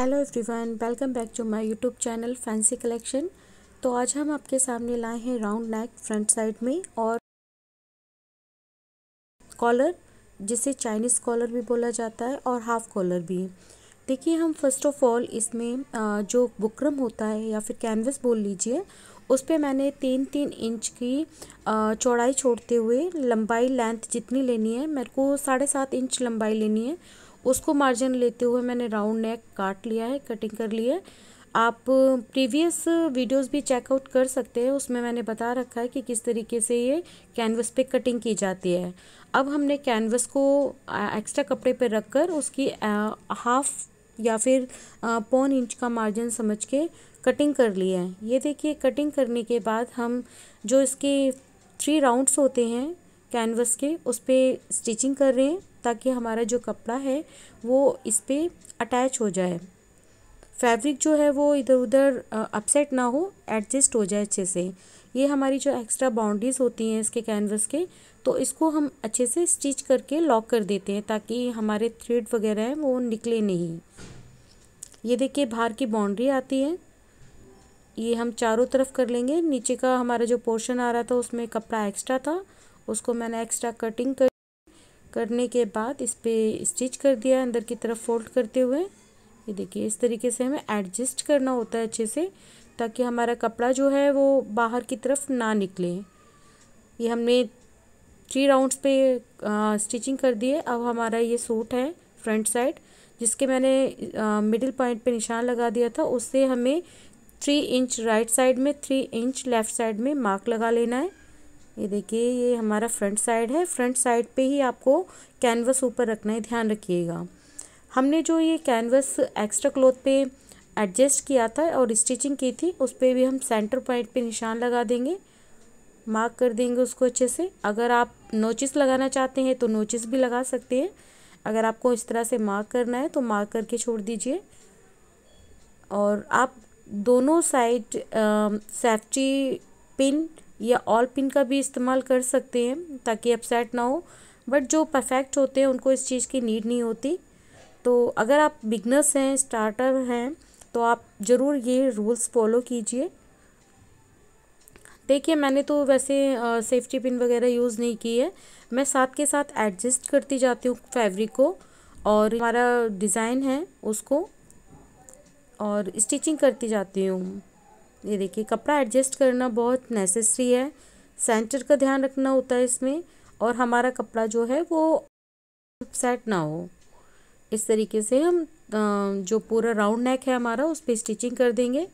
hello everyone welcome back to my YouTube channel fancy collection तो आज हम आपके सामने लाए हैं राउंड नेक फ्रंट साइड में और कॉलर जिसे चाइनीज़ कॉलर भी बोला जाता है और हाफ कॉलर भी देखिए हम फर्स्ट ऑफ ऑल इसमें जो बुकरम होता है या फिर कैनवस बोल लीजिए उस पर मैंने तीन तीन इंच की चौड़ाई छोड़ते हुए लंबाई लेंथ जितनी लेनी है मेरे को साढ़े सात इंच लंबाई लेनी है उसको मार्जिन लेते हुए मैंने राउंड नेक काट लिया है कटिंग कर ली है आप प्रीवियस वीडियोस भी चेकआउट कर सकते हैं उसमें मैंने बता रखा है कि किस तरीके से ये कैनवस पे कटिंग की जाती है अब हमने कैनवस को एक्स्ट्रा कपड़े पे रखकर उसकी हाफ या फिर पौन इंच का मार्जिन समझ के कटिंग कर ली है ये देखिए कटिंग करने के बाद हम जो इसके थ्री राउंड्स होते हैं कैनवस के उस पर स्टिचिंग कर रहे हैं ताकि हमारा जो कपड़ा है वो इस पर अटैच हो जाए फैब्रिक जो है वो इधर उधर अपसेट ना हो एडजस्ट हो जाए अच्छे से ये हमारी जो एक्स्ट्रा बाउंड्रीज होती हैं इसके कैनवस के तो इसको हम अच्छे से स्टिच करके लॉक कर देते हैं ताकि हमारे थ्रेड वगैरह हैं वो निकले नहीं ये देखिए बाहर की बाउंड्री आती है ये हम चारों तरफ कर लेंगे नीचे का हमारा जो पोर्शन आ रहा था उसमें कपड़ा एक्स्ट्रा था उसको मैंने एक्स्ट्रा कटिंग कर करने के बाद इस पर स्टिच कर दिया अंदर की तरफ फोल्ड करते हुए ये देखिए इस तरीके से हमें एडजस्ट करना होता है अच्छे से ताकि हमारा कपड़ा जो है वो बाहर की तरफ ना निकले ये हमने थ्री राउंड्स पे स्टिचिंग कर दी है अब हमारा ये सूट है फ्रंट साइड जिसके मैंने मिडिल पॉइंट पे निशान लगा दिया था उससे हमें थ्री इंच राइट साइड में थ्री इंच लेफ़्ट साइड में मार्क लगा लेना है ये देखिए ये हमारा फ्रंट साइड है फ्रंट साइड पे ही आपको कैनवस ऊपर रखना है ध्यान रखिएगा हमने जो ये कैनवस एक्स्ट्रा क्लोथ पे एडजस्ट किया था और स्टिचिंग की थी उस पर भी हम सेंटर पॉइंट पे निशान लगा देंगे मार्क कर देंगे उसको अच्छे से अगर आप नोचिस लगाना चाहते हैं तो नोचिस भी लगा सकते हैं अगर आपको इस तरह से मार्क करना है तो मार्क करके छोड़ दीजिए और आप दोनों साइड सेफ्टी पिन या ऑल पिन का भी इस्तेमाल कर सकते हैं ताकि अपसेट ना हो बट जो परफेक्ट होते हैं उनको इस चीज़ की नीड नहीं होती तो अगर आप बिगनर्स हैं स्टार्टर हैं तो आप ज़रूर ये रूल्स फॉलो कीजिए देखिए मैंने तो वैसे सेफ्टी पिन वगैरह यूज़ नहीं की है मैं साथ के साथ एडजस्ट करती जाती हूँ फैब्रिक को और हमारा डिज़ाइन है उसको और स्टिचिंग करती जाती हूँ ये देखिए कपड़ा एडजस्ट करना बहुत नेसेसरी है सेंटर का ध्यान रखना होता है इसमें और हमारा कपड़ा जो है वो सेट ना हो इस तरीके से हम जो पूरा राउंड नेक है हमारा उस पर स्टिचिंग कर देंगे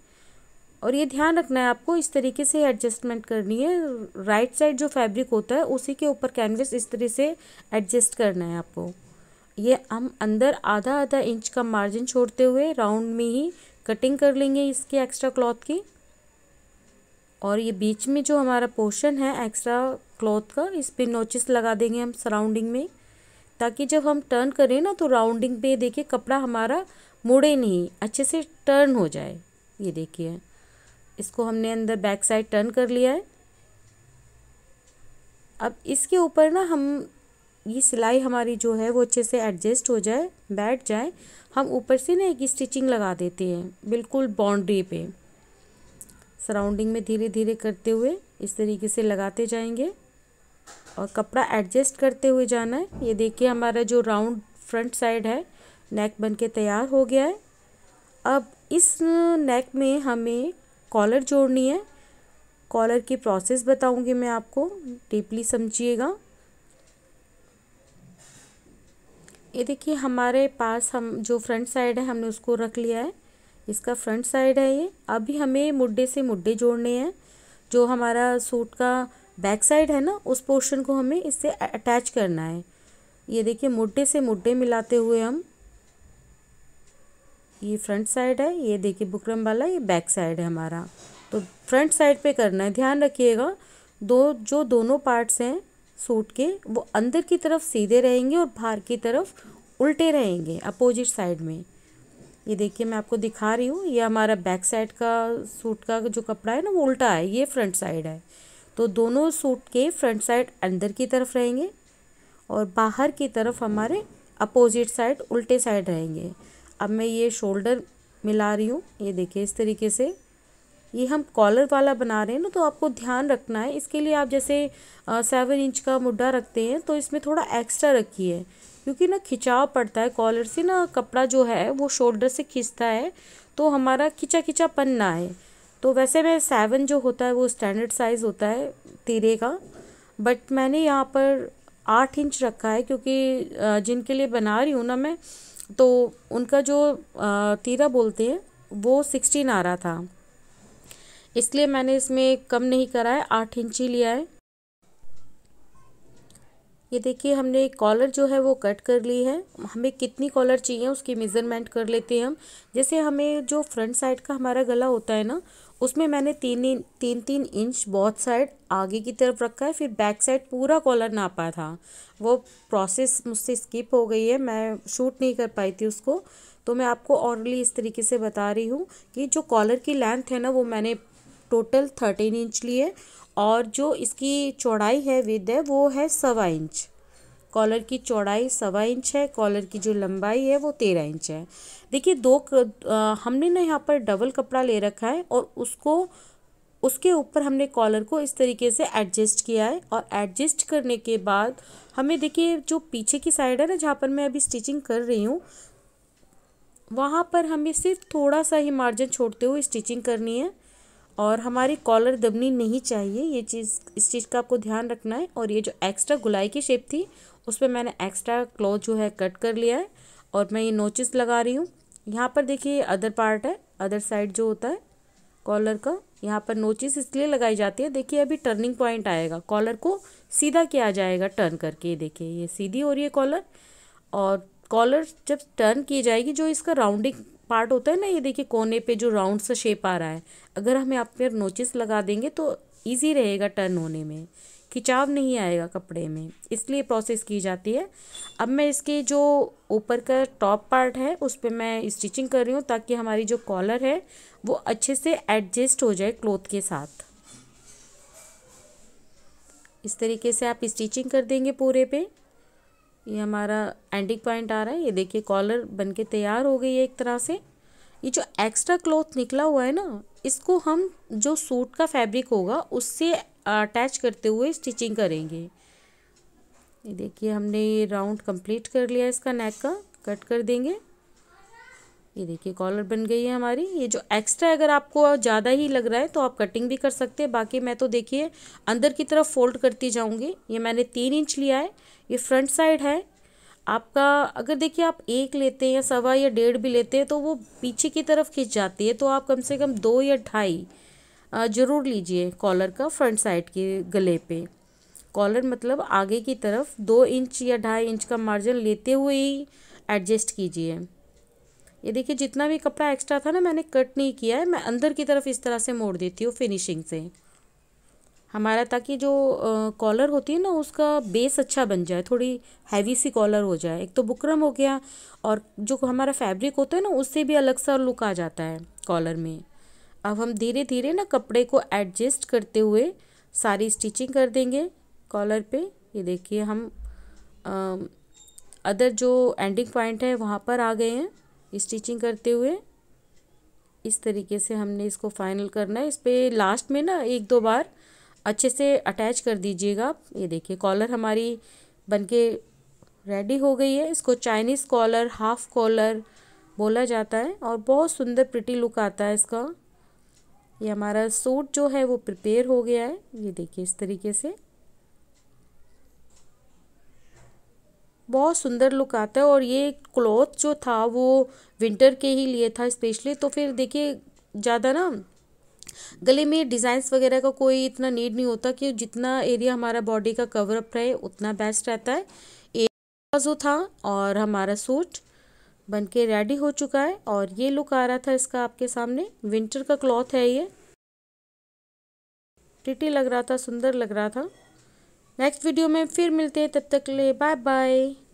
और ये ध्यान रखना है आपको इस तरीके से एडजस्टमेंट करनी है राइट साइड जो फैब्रिक होता है उसी के ऊपर कैनवस इस तरह से एडजस्ट करना है आपको ये हम अंदर आधा आधा इंच का मार्जिन छोड़ते हुए राउंड में ही कटिंग कर लेंगे इसके एक्स्ट्रा क्लॉथ की और ये बीच में जो हमारा पोर्शन है एक्स्ट्रा क्लॉथ का इस पर नोचिस लगा देंगे हम सराउंडिंग में ताकि जब हम टर्न करें ना तो राउंडिंग पे देखिए कपड़ा हमारा मुड़े नहीं अच्छे से टर्न हो जाए ये देखिए इसको हमने अंदर बैक साइड टर्न कर लिया है अब इसके ऊपर ना हम ये सिलाई हमारी जो है वो अच्छे से एडजस्ट हो जाए बैठ जाए हम ऊपर से ना एक स्टिचिंग लगा देते हैं बिल्कुल बाउंड्री पे सराउंडिंग में धीरे धीरे करते हुए इस तरीके से लगाते जाएंगे और कपड़ा एडजस्ट करते हुए जाना है ये देखिए हमारा जो राउंड फ्रंट साइड है नेक बन के तैयार हो गया है अब इस नेक में हमें कॉलर जोड़नी है कॉलर की प्रोसेस बताऊंगी मैं आपको डीपली समझिएगा ये देखिए हमारे पास हम जो फ्रंट साइड है हमने उसको रख लिया है इसका फ्रंट साइड है ये अभी हमें मुड्ढे से मुड्ढे जोड़ने हैं जो हमारा सूट का बैक साइड है ना उस पोर्शन को हमें इससे अटैच करना है ये देखिए मुड्ढे से मुड्ढे मिलाते हुए हम ये फ्रंट साइड है ये देखिए बुकरम वाला ये बैक साइड है हमारा तो फ्रंट साइड पे करना है ध्यान रखिएगा दो जो दोनों पार्ट्स हैं सूट के वो अंदर की तरफ सीधे रहेंगे और बाहर की तरफ उल्टे रहेंगे अपोजिट साइड में ये देखिए मैं आपको दिखा रही हूँ ये हमारा बैक साइड का सूट का जो कपड़ा है ना वो उल्टा है ये फ्रंट साइड है तो दोनों सूट के फ्रंट साइड अंदर की तरफ रहेंगे और बाहर की तरफ हमारे अपोजिट साइड उल्टे साइड रहेंगे अब मैं ये शोल्डर मिला रही हूँ ये देखिए इस तरीके से ये हम कॉलर वाला बना रहे हैं ना तो आपको ध्यान रखना है इसके लिए आप जैसे सेवन इंच का मुड्ढा रखते हैं तो इसमें थोड़ा एक्स्ट्रा रखिए क्योंकि ना खिंचाव पड़ता है कॉलर से ना कपड़ा जो है वो शोल्डर से खींचता है तो हमारा खिंचा खिंचापन ना आए तो वैसे मैं सेवन जो होता है वो स्टैंडर्ड साइज़ होता है तीरे का बट मैंने यहाँ पर आठ इंच रखा है क्योंकि जिनके लिए बना रही हूँ ना मैं तो उनका जो तीरा बोलते हैं वो सिक्सटीन आ रहा था इसलिए मैंने इसमें कम नहीं करा है आठ इंच ही लिया है ये देखिए हमने कॉलर जो है वो कट कर ली है हमें कितनी कॉलर चाहिए उसकी मेज़रमेंट कर लेते हैं हम जैसे हमें जो फ्रंट साइड का हमारा गला होता है ना उसमें मैंने तीन तीन तीन इंच बहुत साइड आगे की तरफ रखा है फिर बैक साइड पूरा कॉलर नापा था वो प्रोसेस मुझसे स्किप हो गई है मैं शूट नहीं कर पाई थी उसको तो मैं आपको ऑनली इस तरीके से बता रही हूँ कि जो कॉलर की लेंथ है ना वो मैंने टोटल थर्टीन इंच लिए और जो इसकी चौड़ाई है विद है वो है सवा इंच कॉलर की चौड़ाई सवा इंच है कॉलर की जो लंबाई है वो तेरह इंच है देखिए दो आ, हमने ना यहाँ पर डबल कपड़ा ले रखा है और उसको उसके ऊपर हमने कॉलर को इस तरीके से एडजस्ट किया है और एडजस्ट करने के बाद हमें देखिए जो पीछे की साइड है ना जहाँ पर मैं अभी स्टिचिंग कर रही हूँ वहाँ पर हमें सिर्फ थोड़ा सा ही मार्जिन छोड़ते हुए स्टिचिंग करनी है और हमारी कॉलर दबनी नहीं चाहिए ये चीज़ इस चीज़ का आपको ध्यान रखना है और ये जो एक्स्ट्रा गुलाई की शेप थी उस पर मैंने एक्स्ट्रा क्लॉथ जो है कट कर लिया है और मैं ये नोचिस लगा रही हूँ यहाँ पर देखिए अदर पार्ट है अदर साइड जो होता है कॉलर का यहाँ पर नोचिस इसलिए लगाई जाती है देखिए अभी टर्निंग पॉइंट आएगा कॉलर को सीधा किया जाएगा टर्न करके देखिए ये सीधी हो रही है कॉलर और कॉलर जब टर्न की जाएगी जो इसका राउंडिंग पार्ट होता है ना ये देखिए कोने पे जो राउंड सा शेप आ रहा है अगर हम यहाँ पर नोचिस लगा देंगे तो ईजी रहेगा टर्न होने में खिंचाव नहीं आएगा कपड़े में इसलिए प्रोसेस की जाती है अब मैं इसके जो ऊपर का टॉप पार्ट है उस पर मैं स्टिचिंग कर रही हूँ ताकि हमारी जो कॉलर है वो अच्छे से एडजस्ट हो जाए क्लोथ के साथ इस तरीके से आप स्टिचिंग कर देंगे पूरे पे ये हमारा एंटिक पॉइंट आ रहा है ये देखिए कॉलर बन के तैयार हो गई है एक तरह से ये जो एक्स्ट्रा क्लॉथ निकला हुआ है ना इसको हम जो सूट का फैब्रिक होगा उससे अटैच करते हुए स्टिचिंग करेंगे ये देखिए हमने ये राउंड कंप्लीट कर लिया इसका नेक का कट कर देंगे ये देखिए कॉलर बन गई है हमारी ये जो एक्स्ट्रा अगर आपको ज़्यादा ही लग रहा है तो आप कटिंग भी कर सकते हैं बाकी मैं तो देखिए अंदर की तरफ फोल्ड करती जाऊँगी ये मैंने तीन इंच लिया है ये फ्रंट साइड है आपका अगर देखिए आप एक लेते हैं या सवा या डेढ़ भी लेते हैं तो वो पीछे की तरफ खींच जाती है तो आप कम से कम दो या ढाई ज़रूर लीजिए कॉलर का फ्रंट साइड के गले पे कॉलर मतलब आगे की तरफ दो इंच या ढाई इंच का मार्जिन लेते हुए ही एडजस्ट कीजिए ये देखिए जितना भी कपड़ा एक्स्ट्रा था ना मैंने कट नहीं किया है मैं अंदर की तरफ इस तरह से मोड़ देती हूँ फिनिशिंग से हमारा ताकि जो कॉलर होती है ना उसका बेस अच्छा बन जाए थोड़ी हैवी सी कॉलर हो जाए एक तो बुकरम हो गया और जो हमारा फैब्रिक होता है ना उससे भी अलग सा लुक आ जाता है कॉलर में अब हम धीरे धीरे ना कपड़े को एडजस्ट करते हुए सारी स्टिचिंग कर देंगे कॉलर पे ये देखिए हम आ, अदर जो एंडिंग पॉइंट है वहाँ पर आ गए हैं स्टिचिंग करते हुए इस तरीके से हमने इसको फाइनल करना है इस पर लास्ट में ना एक दो बार अच्छे से अटैच कर दीजिएगा आप ये देखिए कॉलर हमारी बनके रेडी हो गई है इसको चाइनीज़ कॉलर हाफ़ कॉलर बोला जाता है और बहुत सुंदर प्रिटी लुक आता है इसका ये हमारा सूट जो है वो प्रिपेयर हो गया है ये देखिए इस तरीके से बहुत सुंदर लुक आता है और ये क्लॉथ जो था वो विंटर के ही लिए था स्पेशली तो फिर देखिए ज़्यादा ना गले में डिज़ाइंस वगैरह का कोई इतना नीड नहीं होता कि जितना एरिया हमारा बॉडी का कवर अप रहे उतना बेस्ट रहता है एक प्लाजो था और हमारा सूट बन के रेडी हो चुका है और ये लुक आ रहा था इसका आपके सामने विंटर का क्लॉथ है ये टिटी लग रहा था सुंदर लग रहा था नेक्स्ट वीडियो में फिर मिलते हैं तब तक के लिए बाय बाय